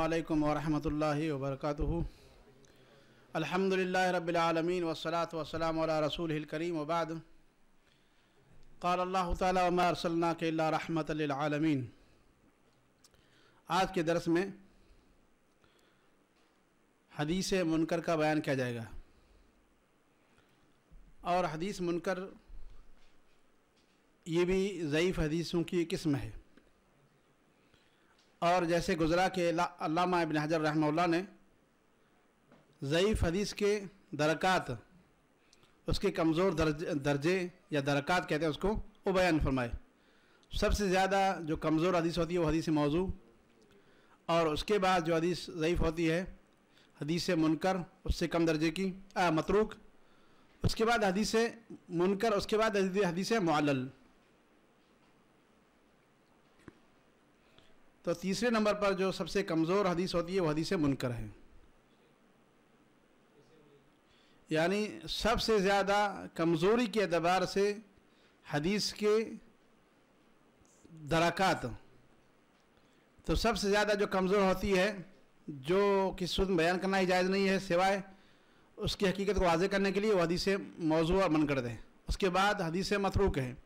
अल्लाम वरहमल वबरक अलहमदिल्ला रबालमीन वसलात वसलाम रसूल करीम वबाद क़ाल तमरसल्ला के रहमत आज के दरस में हदीस मुनकर का बयान किया जाएगा और हदीस मुनकर ये भी ज़यीफ़ हदीसों की किस्म है और जैसे गुजरा के अल्लामा इबन हजर रहमल्ला ने ज़यीफ़ हदीस के दरक़ात उसके कमज़ोर दर्ज दर्जे या दरक़ात कहते हैं उसको वो बयान फरमाए सबसे ज़्यादा जो कमज़ोर हदीस होती है वो हदीस मौजू और उसके बाद जो हदीस ज़यीफ़ होती है हदीस मुनकर उससे कम दर्जे की मतरूक उसके बाद हदीस मुनकर उसके बाद हदीस मलल तो तीसरे नंबर पर जो सबसे कमज़ोर हदीस होती है वह हदीस मुनकर है यानी सबसे ज़्यादा कमज़ोरी के अतबार से हदीस के दराकात तो सबसे ज़्यादा जो कमज़ोर होती है जो कि सुध बयान करना ही जायज़ नहीं है सिवाय उसकी हकीकत को वाजे करने के लिए वो हदीस मौजू और मन कर दें उसके बाद हदीस मथरूक है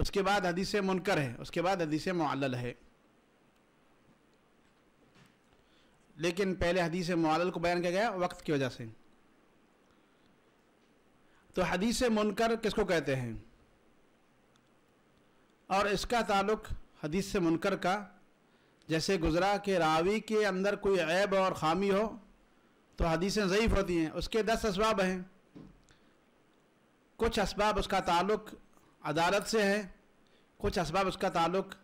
उसके बाद हदीस मुनकर है उसके बाद हदीस मल है लेकिन पहले हदीस मवालल को बयान किया गया वक्त की वजह से तो हदीस मुनकर किसको कहते हैं और इसका ताल्लुक हदीस से मुनकर का जैसे गुजरा के रावी के अंदर कोई ऐब और ख़ामी हो तो हदीसें ज़यीफ़ होती हैं उसके दस इसबाब हैं कुछ इसबाब उसका ताल्लुक अदालत से है कुछ इसबाब उसका ताल्लुक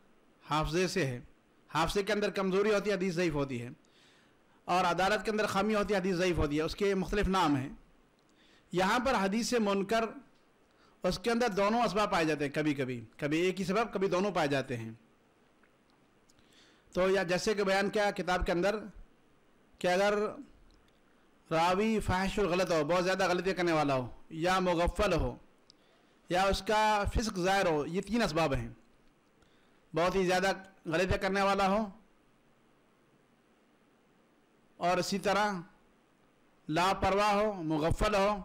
हाफजे से है हाफजे के अंदर कमज़ोरी होती है हदीस ज़यीफ़ होती है और अदालत के अंदर खामी होती है हदीस ज़यीफ़ होती है उसके मुख्तलिफ नाम हैं यहाँ पर हदीस मुनकर उसके अंदर दोनों इसबाब पाए जाते हैं कभी कभी कभी एक ही सबब कभी दोनों पाए जाते हैं तो या जैसे कि बयान किया किताब के अंदर कि अगर रावी और गलत हो बहुत ज़्यादा गलतियाँ करने वाला हो या मुगफ़ल हो या उसका फिस्क ज़ाहिर हो ये तीन इसबाब हैं बहुत ही ज़्यादा गलतियाँ करने वाला हो और इसी तरह लापरवाह हो मुगफ़ल हो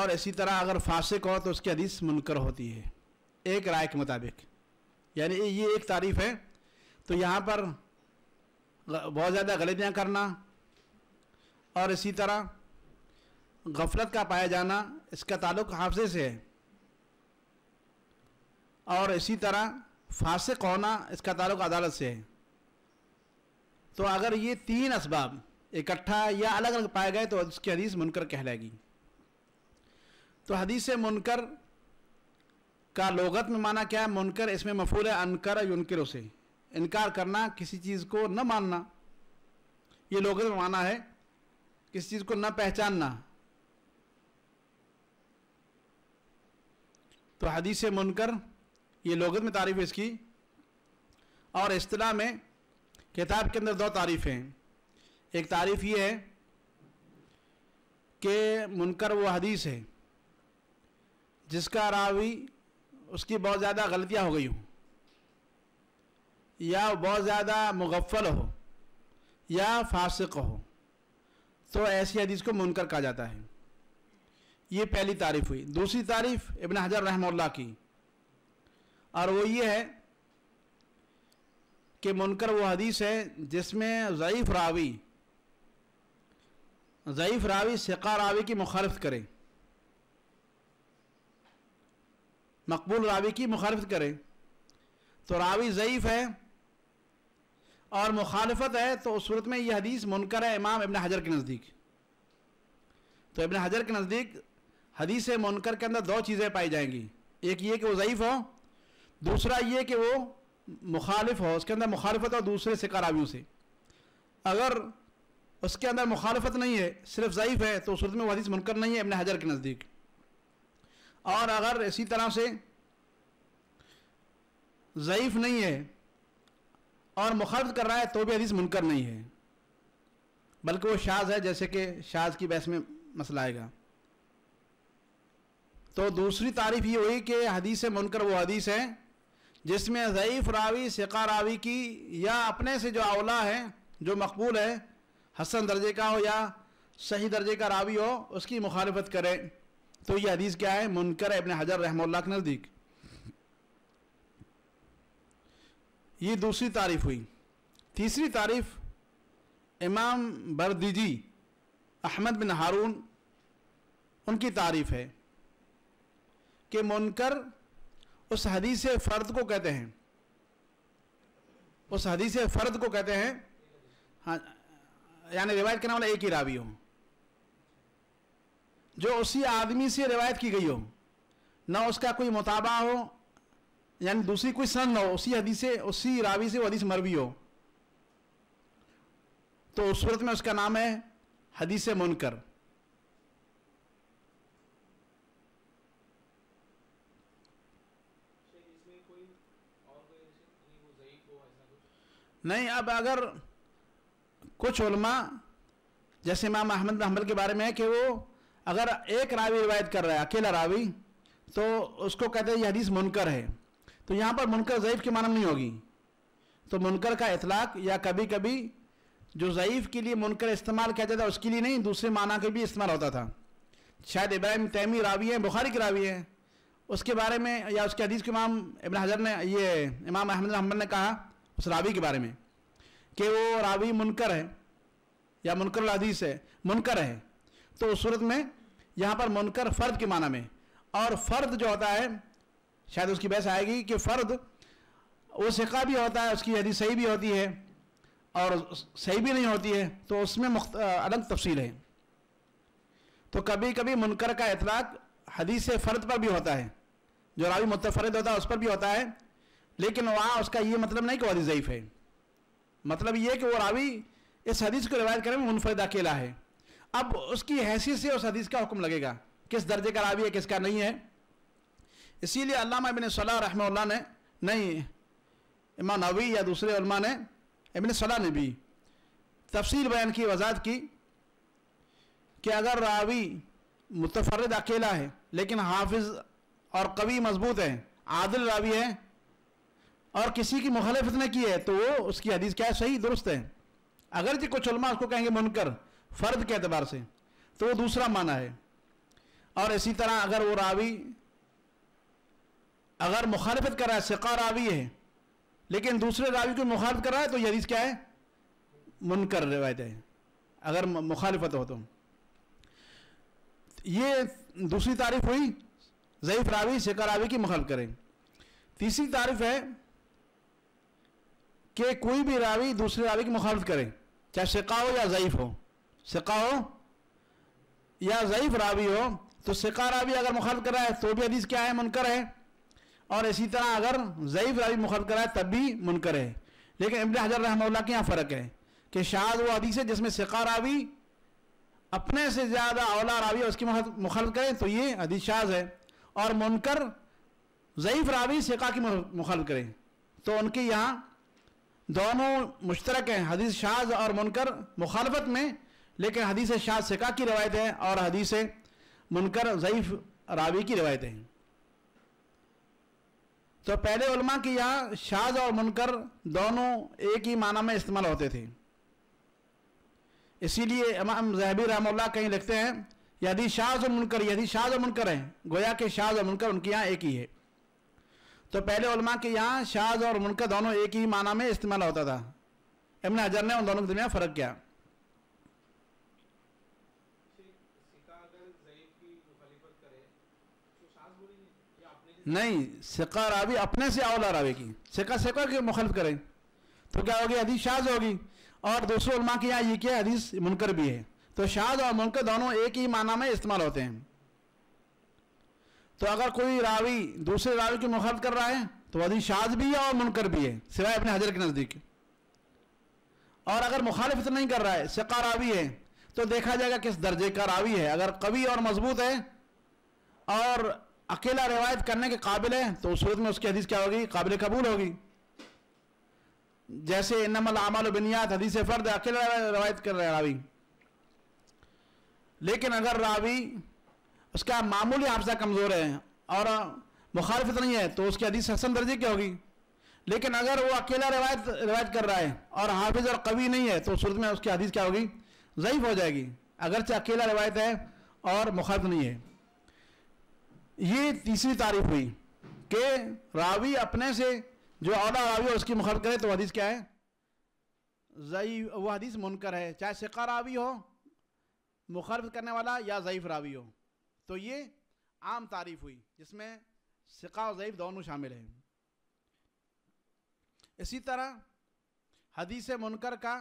और इसी तरह अगर फासिक हो तो उसकी हदीस मुनकर होती है एक राय के मुताबिक यानी ये एक तारीफ़ है तो यहाँ पर बहुत ज़्यादा गलतियाँ करना और इसी तरह गफलत का पाया जाना इसका ताल्लुक हाफजे से है और इसी तरह फासिक होना इसका ताल्लुक अदालत से है तो अगर ये तीन इसबाब इकट्ठा या अलग अलग पाए गए तो उसकी हदीस मुनकर कहलाएगी तो हदीस मुनकर का लोगत में माना क्या है मुनकर इसमें मफूल है अनकर युनकर उसे इनकार करना किसी चीज़ को न मानना ये लोगत में माना है किसी चीज़ को न पहचानना तो हदीस मुनकर ये लोगत में तारीफ इसकी और अतलाह में किताब के अंदर दो तारीफ़ हैं एक तारीफ़ ये है कि मुनकर वो हदीस है जिसका रावी उसकी बहुत ज़्यादा गलतियाँ हो गई हों या बहुत ज़्यादा मुगफ़ल हो या फासिक हो तो ऐसी हदीस को मुनकर कहा जाता है ये पहली तारीफ़ हुई दूसरी तारीफ़ इबन हजर रहमल्ला की और वो ये है के मुनकर वो हदीस है जिसमें ज़यीफ़ रावी ज़यीफ़ रावी सिका रावी की मुखारफ करें मकबूल रावी की मुखारफ करें तो रावी ज़यीफ़ है और मुखालफत है तो उस सूरत में यह हदीस मुनकर है इमाम इबन हजर के नज़दीक तो इबन हजर के नज़दीक हदीस मुनकर के अंदर दो चीज़ें पाई जाएंगी एक ये कि वो ज़यीफ़ हो दूसरा ये कि वो मुखालिफ हो उसके अंदर मुखालफत हो दूसरे से करावियों से अगर उसके अंदर मुखालफत नहीं है सिर्फ ज़यीफ़ है तो सूरत में वो हदीस मुनकर नहीं है अपने हजर के नज़दीक और अगर इसी तरह से ज़यीफ़ नहीं है और मुखालफत कर रहा है तो भी हदीस मुनकर नहीं है बल्कि वो शाज है जैसे कि शाज की बहस में मसला आएगा तो दूसरी तारीफ ये हुई कि हदीस मुनकर वो हदीस है जिसमें ज़यीफ़ रावी सिका रावी की या अपने से जो अवला है जो मकबूल है हसन दर्जे का हो या सही दर्जे का रावी हो उसकी मुखालफत करें तो यह हदीस क्या है मुनकर है अपने हजर रहमल्ला के नज़दीक ये दूसरी तारीफ हुई तीसरी तारीफ इमाम बरदीजी अहमद बिन हारून उनकी तारीफ है कि मुनकर उस हदीस फ़र्द को कहते हैं उस हदीस फ़र्द को कहते हैं हाँ यानी रिवायत करने वाला एक ही रावी हो जो उसी आदमी से रिवायत की गई हो ना उसका कोई मुताबा हो यानी दूसरी कोई सन हो उसी हदीस उसी रावी से वो हदीस मरवी हो तो उस सूरत में उसका नाम है हदीस मुनकर नहीं अब अगर कुछ उलमा जैसे इमाम अहमद अहमद के बारे में है कि वो अगर एक रावी रिवायत कर रहा है अकेला रावी तो उसको कहते हैं यह हदीस मुनकर है तो यहाँ पर मुनकर ज़ैफ़ की मानम नहीं होगी तो मुनकर का इतलाक या कभी कभी जो ज़यीफ़ के लिए मुनकर इस्तेमाल किया जाता उसके लिए नहीं दूसरे माना के भी इस्तेमाल होता था शायद इब्राहिम तैमी रावी हैं बुखारी के रावी हैं उसके बारे में या उसके हदीस के इमाम इब्न हजर ने ये इमाम अहमद हम्बल ने कहा उस रावी के बारे में कि वो रावी मुनकर है या मुनकर हदीस है मुनकर है तो उस सूरत में यहाँ पर मुनकर फ़र्द के माना में और फ़र्द जो होता है शायद उसकी बहस आएगी कि फ़र्द वो सिका भी होता है उसकी यदि सही भी होती है और सही भी नहीं होती है तो उसमें अलग तफसील है तो कभी कभी मुनकर का इतलाक़ हदीस फ़र्द पर भी होता है जो रावी मुतफरद होता है उस पर भी होता है लेकिन वहाँ उसका ये मतलब नहीं कि वादी ज़यीफ़ है मतलब ये कि वो रावी इस हदीस को रिवायत करने में मुनफरद अकेला है अब उसकी हैसियत से उस हदीस का हुक्म लगेगा किस दर्जे का रावी है किसका नहीं है इसीलिए अल्लामा इबन सलाह रहमल्ला ने नहीं इमाम नवी या दूसरे उलमा ने इबन सलाह ने भी तफसील बयान की वजाहत की कि अगर रावी मुतफरद अकेला है लेकिन हाफिज़ और कवि मजबूत है आदिल रावी है और किसी की मुखालफत ने की है तो वो उसकी हदीस क्या है सही दुरुस्त है अगर जी कुछ उलमा उसको कहेंगे मुनकर फ़र्द के अतबार से तो वो दूसरा माना है और इसी तरह अगर वो रावी अगर मुखालफत कर रहा है सिका रावी है लेकिन दूसरे रावी को मुखालफ कर रहा है तो यह हदीस क्या है मुनकर रिवायत है अगर मुखालफत हो तो ये दूसरी तारीफ हुई ज़ैफ़ रावी सिका रावी की मुखालफ करें तीसरी तारीफ है कि कोई भी रावी दूसरे रावी की मुखालत करे चाहे शिका हो या ज़ैफ़ हो सिका हो या ज़ीफ़ रावी हो तो सिका रावी अगर कर रहा है तो भी हदीस क्या है मुनकर है और इसी तरह अगर ज़यीफ़ रावी कर रहा है तब भी मुनकर है लेकिन इबन हजर रहमल्ला के यहाँ फ़र्क है कि शायद वो हदीस है जिसमें सिका रावी अपने से ज़्यादा अवला रावी उसकी मुखालत करें तो ये हदीस शाज है और मुनकर ज़ीफ़ रावी सिका की मुखालत करें तो उनके यहाँ दोनों मुश्तरक हैं हदीस शाज और मुनकर मुखालफत में लेकिन हदीस शाज सिका की रवायत है और हदीस मुनकर ज़यीफ़ रावी की रवायतें हैं तो पहले उलमा की यहाँ शाज और मुनकर दोनों एक ही माना में इस्तेमाल होते थे इसीलिए इमाम जहबी रहमल्ला कहीं लिखते हैं यदि शाज और मुनकर यदि शाज और मुनकर हैं गोया के शाज और मुनकर उनके यहाँ एक ही है तो पहले उलमा के यहाँ शाज और मुनकर दोनों एक ही माना में इस्तेमाल होता था इमन हजर ने उन दोनों के दरमियान फ़र्क किया नहीं सिका रावी अपने से आओला रावी की सिका सिका की मुखलफ करें तो क्या होगी हदीस शाज होगी और दूसरे उलमा के यहाँ ये क्या हदीस मुनकर भी है तो शाज और मुनकर दोनों एक ही माना में इस्तेमाल होते हैं तो अगर कोई रावी दूसरे रावी की मुखालत कर रहा है तो वजी शाद भी है और मुनकर भी है सिवाय अपने हजर के नज़दीक और अगर मुखालफत नहीं कर रहा है सका रावी है तो देखा जाएगा किस दर्जे का रावी है अगर कवि और मजबूत है और अकेला रिवायत करने के काबिल है तो उस सूरत में उसकी हदीस क्या होगी काबिल कबूल होगी जैसे नमल आमल बनियात हदीस फ़र्द अकेला रवायत कर रहा है रावी लेकिन अगर रावी उसका मामूली हाफजा कमज़ोर है और मुखालफत नहीं है तो उसकी हदीस हसन दर्जे की होगी लेकिन अगर वो अकेला रवायत रवायत कर रहा है और हाफिज़ और कवि नहीं है तो सूरत में उसकी हदीस क्या होगी ज़यीफ़ हो जाएगी अगरचे अकेला रवायत है और मुखालत नहीं है ये तीसरी तारीफ हुई कि रावी अपने से जो औला रावी है उसकी मुखालत करे तो हदीस क्या है जई वह हदीस मुनकर है चाहे शिका रावी हो मुखरफ करने वाला या ज़यीफ़ रावी हो तो ये आम तारीफ हुई जिसमें सिका और ज़ैफ़ दोनों शामिल हैं इसी तरह हदीस मुनकर का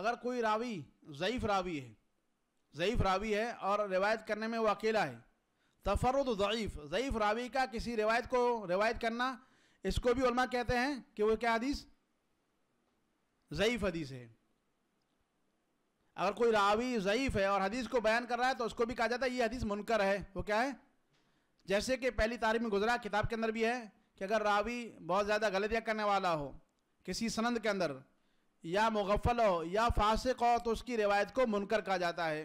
अगर कोई रावी ज़ैफ़ रावी है ज़ैफ़ रावी है और रिवायत करने में वो अकेला है तफरद ज़यीफ़ ज़ैफ़ रावी का किसी रिवायत को रिवायत करना इसको भी उलमा कहते हैं कि वो क्या हदीस ज़ैफ़ हदीस है अगर कोई रावी ज़यीफ़ है और हदीस को बयान कर रहा है तो उसको भी कहा जाता है ये हदीस मुनकर है वो क्या है जैसे कि पहली तारीख में गुजरा किताब के अंदर भी है कि अगर रावी बहुत ज़्यादा गलतियाँ करने वाला हो किसी सनंद के अंदर या मुगफ़ल हो या फासिक हो तो उसकी रिवायत को मुनकर कहा जाता है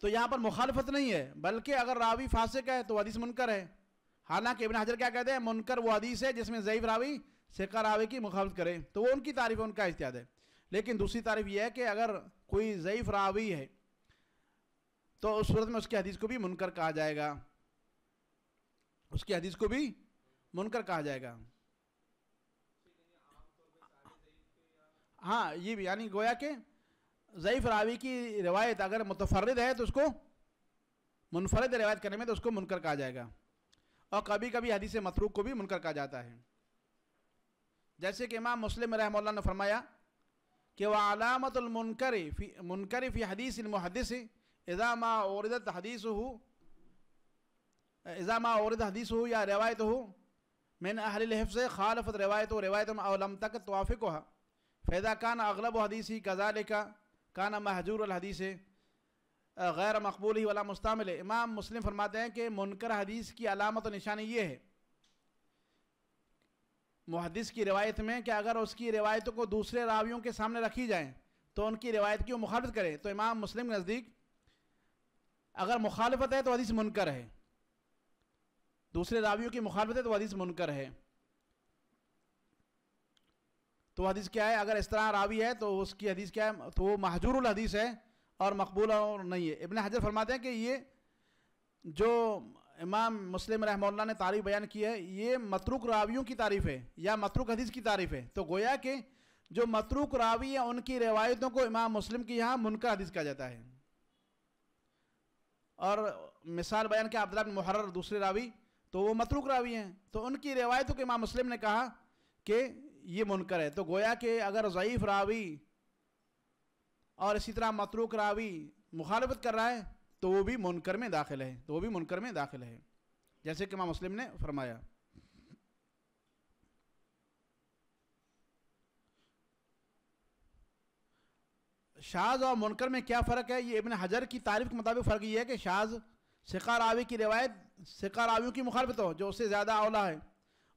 तो यहाँ पर मुखालफत नहीं है बल्कि अगर रावी फासिक है तो हदीस मुनकर है हालांकि इबन हजर क्या कहते हैं मुनकर वो हदीस है जिसमें ज़यीफ़ रावी सिका रावी की मुखालत करे तो वो उनकी तारीफ़ उनका इश्तियाद है लेकिन दूसरी तारीफ यह है कि अगर कोई ज़यीफ़ रावी है तो उस सूरत में उसकी हदीस को भी मुनकर कहा जाएगा उसकी हदीस को भी मुनकर कहा जाएगा हाँ ये भी यानी गोया के ज़यीफ़ रावी की रिवायत अगर मुतफरद है तो उसको मुनफरद रिवायत करने में तो उसको मुनकर कहा जाएगा और कभी कभी हदीस मतरूक को भी मुनकर कहा जाता है जैसे कि इमाम मुस्लिम रहमल्ला ने फरमाया कि वह आलामतमनकर फ़ी मुनकर फ़ी हदीस महदस इज़ा मा औरदत हदीस हो इज़ाम और औरद हदीस हो या रवायत हो मैन अहल हफ्ज़ खालफत रवायत हो रवायत अलम तक तोफ़ हो फ़ैदा कान अगलब हदीसी कज़ाल का काना महजूर हदीस गैर मकबूल ही वाला मुस्तमिल इमाम मुस्लिम फरमाते हैं कि मुनकर हदीस की अलामत निशानी ये है मुहदस की रिवायत में कि अगर उसकी रवायतों को दूसरे रावियों के सामने रखी जाएँ तो उनकी रिवायत की मुखालत करें तो इमाम मुस्लिम नज़दीक अगर मुखालफत है तो हदीस मुनकर है दूसरे रावियों की मुखालफत है तो हदीस मुनकर है तो हदीस क्या है अगर इस तरह रावी है तो उसकी हदीस क्या है तो वो महजूरुल हदीस है और मकबूल और नहीं है इबन हजर फरमाते हैं कि ये जो इमाम मुस्लिम रहमल्ला ने तारीफ बयान की है ये मतरुक रावियों की तारीफ़ है या मतरुक हदीस की तारीफ़ है तो गोया के जो मतरुक रावी है उनकी रिवायतों को इमाम मुस्लिम की यहाँ मुनकर हदीस कहा जाता है और मिसाल बयान के अब्दुल्ला मुहर्र दूसरे रावी तो वो मतरुक रावी हैं तो उनकी रिवायतों के इमाम मुस्लिम ने कहा कि ये मुनकर है तो गोया के अगर ज़यीफ़ रावी और इसी तरह मतरुक रावी मुखालफत कर रहा है तो वो भी मुनकर में दाखिल है तो वो भी मुनकर में दाखिल है जैसे कि माँ मुस्लिम ने फरमाया शाज और मुनकर में क्या फ़र्क है ये इबन हजर की तारीफ के मुताबिक फ़र्क ये है कि शाज शिका रावी की रिवायत शिका रावियों की मुखालफत हो जो उससे ज़्यादा अवला है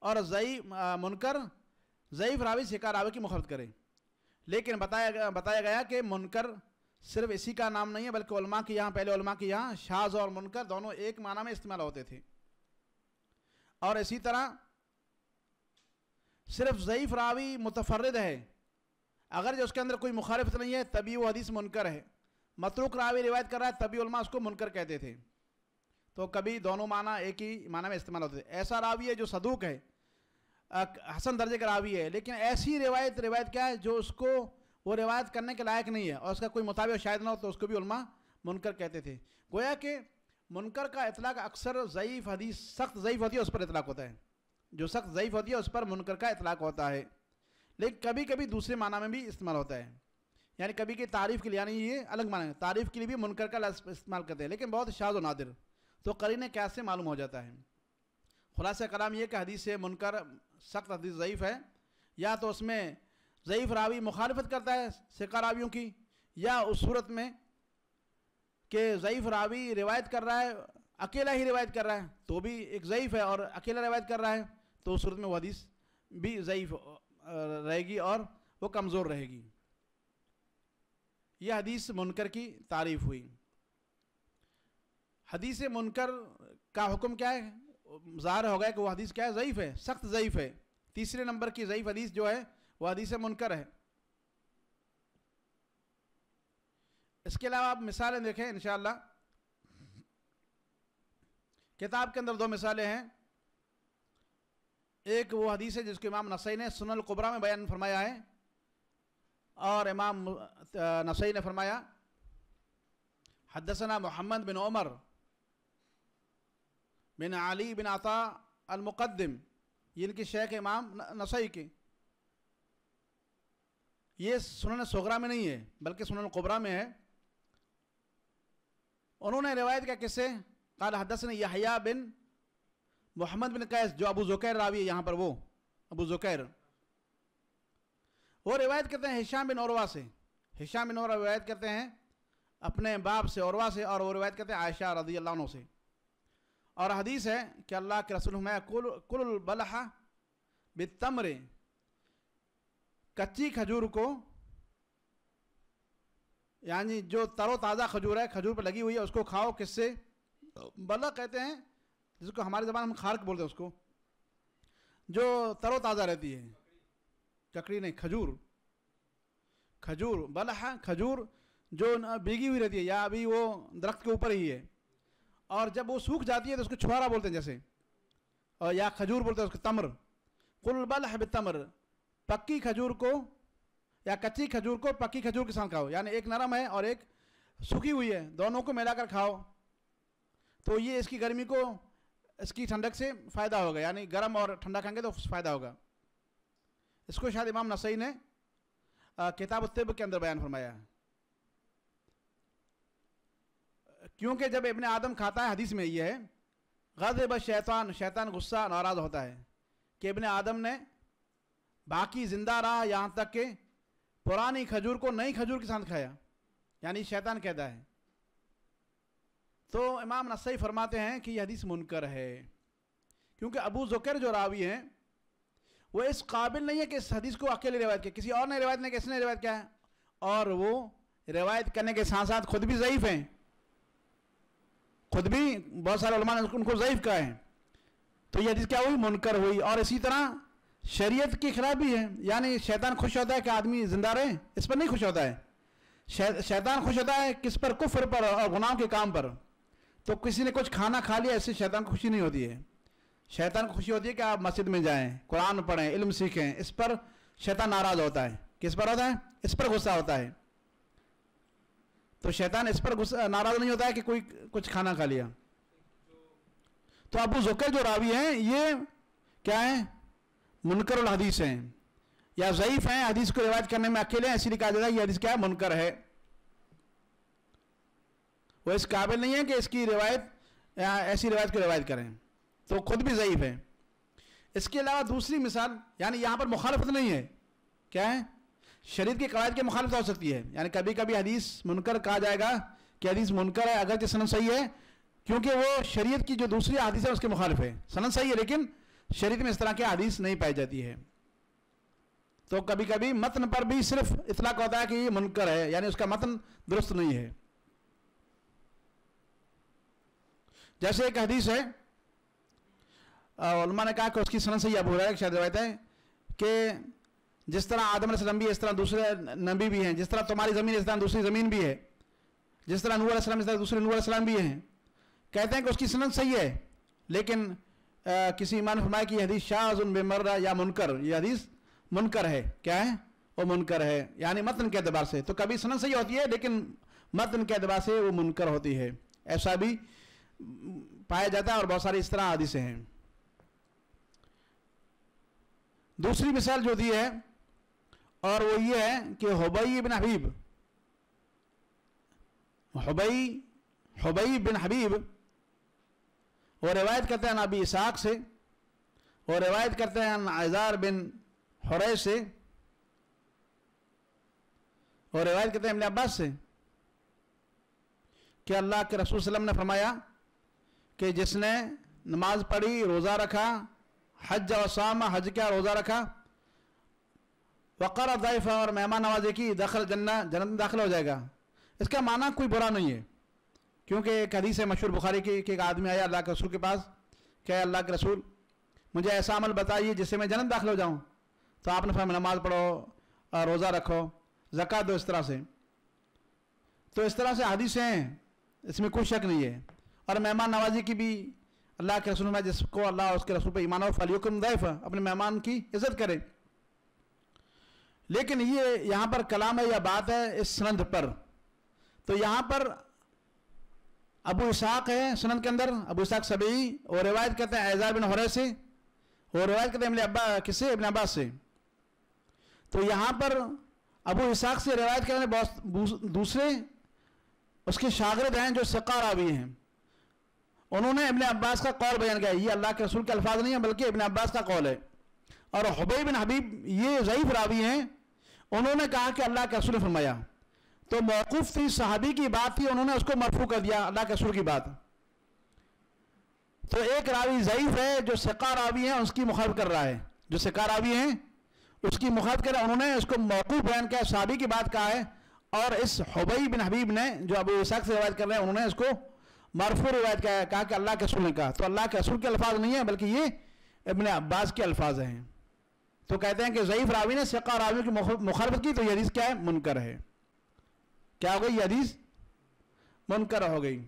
और जई मुनकर ज़ईफ़ रावी शिका रावी की मुखालत करें लेकिन बताया बताया गया कि मुनकर सिर्फ इसी का नाम नहीं है बल्कि उलमा के यहाँ पहले उलमा के यहाँ शाज और मुनकर दोनों एक माना में इस्तेमाल होते थे और इसी तरह सिर्फ ज़यीफ़ रावी मुतफरद है अगर जो उसके अंदर कोई मुखारफत नहीं है तभी वो हदीस मुनकर है मतरूक रावी रिवायत कर रहा है तभी उलमा उसको मुनकर कहते थे तो कभी दोनों माना एक ही माना में इस्तेमाल होते थे ऐसा रावी है जो सदूक है हसन दर्जे का रावी है लेकिन ऐसी रिवायत रिवायत क्या है जो उसको वो रिवायत करने के लायक नहीं है और उसका कोई मुताबिक शायद ना हो तो उसको भी उलमा मुनकर कहते थे गोया कि मुनकर का इतलाक अक्सर ज़यीफ़ हदीस सख्त ज़यीफ़ होती है उस पर इतलाक होता है जो सख्त ज़यीफ़ होती है उस पर मुनकर का इतलाक होता है लेकिन कभी कभी दूसरे माना में भी इस्तेमाल होता है यानी कभी की तारीफ़ के लिए यानी ये अलग माना तारीफ़ के लिए भी मुनकर का लफ्ज़ इस्तेमाल करते हैं लेकिन बहुत शाद व नादिर तो करीन क्या से मालूम हो जाता है खुलासा कलाम ये कि हदीस मुनकर सख्त हदीस ज़यीफ़ है या तो उसमें ज़यीफ़ रावी मुखालफत करता है सिका रावियों की या उस सूरत में कि ज़यीफ़ रावी रिवायत कर रहा है अकेला ही रिवायत कर रहा है तो भी एक ज़यीफ़ है और अकेला रिवायत कर रहा है तो उस सूरत में वो हदीस भी ज़यीफ़ रहेगी और वो कमज़ोर रहेगी यह हदीस मुनकर की तारीफ़ हुई हदीस मुनकर का हुक्म क्या है ज़ाहिर हो गया कि वह हदीस क्या है ज़यीफ़ है सख्त ज़यीफ़ है तीसरे नंबर की ज़यीफ़ हदीस जो है वो हदीस मुनकर है इसके अलावा आप मिसालें देखें इन किताब के अंदर दो मिसालें हैं एक वो हदीस है जिसको इमाम नसई ने सुनल कुबरा में बयान फरमाया है और इमाम नसई ने फरमाया हदसना मोहम्मद बिन उमर बिन अली बिन आता अलमुक़दम ये इनके शेख इमाम नसई के ये सुनन सोगरा में नहीं है बल्कि सुनन कोबरा में है उन्होंने रिवायत किया किससे काल हदसन यहया बिन मोहम्मद बिन कैस जो अबू ज़ुकैर रावी है यहाँ पर वो अबू ज़ुकैर वो रिवायत करते हैं हिशाम बिन औरवा से हिशाम बिन और रिवायत करते हैं अपने बाप से औरवा से और वो रिवायत करते हैं आयशा रजी अल्लाह से और हदीस है कि अल्लाह के रसुल कुल कुल बलहा बितमरे कच्ची खजूर को यानी जो तरोताज़ा खजूर है खजूर पर लगी हुई है उसको खाओ किससे बल्ला कहते हैं जिसको हमारे ज़बान हम खारक बोलते हैं उसको जो तरोताज़ा रहती है ककड़ी नहीं खजूर खजूर है खजूर जो बीगी हुई रहती है या अभी वो दरख्त के ऊपर ही है और जब वो सूख जाती है तो उसको छुहारा बोलते हैं जैसे और या खजूर बोलते हैं उसको तमर कुल है तमर पक्की खजूर को या कच्ची खजूर को पक्की खजूर के साथ खाओ यानी एक नरम है और एक सूखी हुई है दोनों को मिलाकर खाओ तो ये इसकी गर्मी को इसकी ठंडक से फ़ायदा होगा यानी गर्म और ठंडा खाएंगे तो फ़ायदा होगा इसको शायद इमाम नसई ने किताब तब के अंदर बयान फरमाया है क्योंकि जब इबन आदम खाता है हदीस में यह है गज़ब शैतान शैतान गुस्सा नाराज़ होता है कि इबन आदम ने बाकी जिंदा रहा यहाँ तक के पुरानी खजूर को नई खजूर के साथ खाया यानी शैतान कहता है तो इमाम नसई फरमाते हैं कि यह हदीस मुनकर है क्योंकि अबू ज़ुकर जो रावी हैं वो इस काबिल नहीं है कि इस हदीस को अकेले रिवायत किया किसी और ने रिवायत नहीं किसने रिवायत किया है और वो रिवायत करने के साथ साथ खुद भी ज़यीफ़ हैं खुद भी बहुत सारे ने उनको ज़यीफ़ कहा है तो यह हदीस क्या हुई मुनकर हुई और इसी तरह शरीयत की खराबी है यानी शैतान खुश होता है कि आदमी ज़िंदा रहे इस पर नहीं खुश होता है शै, शैतान खुश होता है किस पर कुफर पर और गुनाह के काम पर तो किसी ने कुछ खाना खा लिया इससे शैतान को खुशी नहीं होती है शैतान को खुशी होती है कि आप मस्जिद में जाएं कुरान पढ़ें इल्म सीखें इस पर शैतान नाराज़ होता है किस पर होता है इस पर गुस्सा होता है तो शैतान इस पर गुस्सा नाराज़ नहीं होता है कि कोई कुछ खाना खा लिया तो अबू जुकर जो रावी हैं ये क्या है मुनकर हदीस हैं या ज़यीफ़ हैं हदीस को रिवाज करने में अकेले हैं इसलिए कहा जाता है कि हदीस क्या है मुनकर है वो इस काबिल नहीं है कि इसकी रिवायत ऐसी रिवायत को रिवायत करें तो खुद भी ज़यीफ़ है इसके अलावा दूसरी मिसाल यानी यहाँ पर मुखालफत नहीं है क्या है शरीर की कवायद की मुखालफत हो सकती है यानी कभी कभी हदीस मुनकर कहा जाएगा कि हदीस मुनकर है अगर सनद सही है क्योंकि वो शरीयत की जो दूसरी हदीस है उसके मुखालफ है सनद सही है लेकिन शरीर में इस तरह की आदिश नहीं पाई जाती है तो कभी कभी मतन पर भी सिर्फ इतना होता है कि ये मुनकर है यानी उसका मतन दुरुस्त नहीं है जैसे एक हदीस है उलमा ने कहा कि उसकी सनत से यह बुरा है शायद रवायत है कि जिस तरह आदम नबी इस तरह दूसरे नबी भी हैं जिस तरह तुम्हारी ज़मीन इस तरह दूसरी ज़मीन भी है जिस तरह नूर इस तरह दूसरे नूर भी हैं कहते हैं कि उसकी सनत सही है लेकिन आ, किसी ईमान फरमाया कि हदीस शाह बेमर्रा या मुनकर यह हदीस मुनकर है क्या है वो मुनकर है यानी मतन के अतबार से तो कभी सनत सही होती है लेकिन मतन के अतबार से वो मुनकर होती है ऐसा भी पाया जाता है और बहुत सारी इस तरह हदीसें हैं दूसरी मिसाल जो दी है और वो ये है कि हबई बिन हबीब हबई हबई बिन हबीब वो रिवायत करते हैं नबी इसाक से वो रिवायत करते हैं आजार बिन हरे से और रिवायत करते हैं इबन अब्बास से कि अल्लाह के रसूल सल्लम ने फरमाया कि जिसने नमाज पढ़ी रोज़ा रखा हज वसाम हज क्या रोज़ा रखा वक़ार ज़ाइफ़ा और मेहमान नवाजी की दखल जन्ना जन्नत में दाखिल हो जाएगा इसका माना कोई बुरा नहीं है क्योंकि एक हदीस मशहूर बुखारी की एक आदमी आया अल्लाह के रसूल के पास क्या अल्लाह के रसूल मुझे ऐसा अमल बताइए जिससे मैं जन्म दाखिल हो जाऊँ तो आपने फैम नमाज पढ़ो रोज़ा रखो जक़ात दो इस तरह से तो इस तरह से हदीसें हैं इसमें कोई शक नहीं है और मेहमान नवाजी की भी अल्लाह के रसूल में जिसको अल्लाह उसके रसूल पर ईमान और फलीकुम अपने मेहमान की इज्जत करें लेकिन ये यहाँ पर कलाम है या बात है इस संद पर तो यहाँ पर अबू इसाक है सुनन के अंदर अबू इसाक सभी और रिवायत कहते हैं एजा बिन हरे से और रिवायत कहते हैं अब्बा किससे इबन अब्बास से तो यहाँ पर अबू इसाक से रिवायत रहे बहुत दूसरे उसके शागिर्द हैं जो सका रावी हैं उन्होंने इबन अब्बास का कौल बयान किया ये अल्लाह के रसूल के अल्फाज नहीं है बल्कि इबन अब्बास का कौल है और हबई बिन हबीब ये ज़यीफ़ रावी हैं उन्होंने कहा कि अल्लाह के रसूल ने फरमाया तो मौकूफ थी सहाबी की बात थी उन्होंने उसको मरफू कर दिया अल्लाह कसूर की बात तो एक रावी ज़यीफ है जो सिका रावी है उसकी मुखालफ कर रहा है जो सिका रावी है उसकी मुखालफ कर रहा है उन्होंने उसको मौकूफ बयान किया सहाबी की बात कहा है और इस हबई बिन हबीब ने जो अबू इसाक से रवायत कर रहे हैं उन्होंने इसको मरफू रवायत किया कहा कि अल्लाह के रसूल ने कहा तो अल्लाह के रसूल के अल्फाज नहीं है बल्कि ये इबन अब्बास के अल्फाज हैं तो कहते हैं कि ज़यीफ़ रावी ने सिका रावी की मुखालफत की तो यह हदीस क्या है मुनकर है क्या हो गई यदि मुनकर हो गई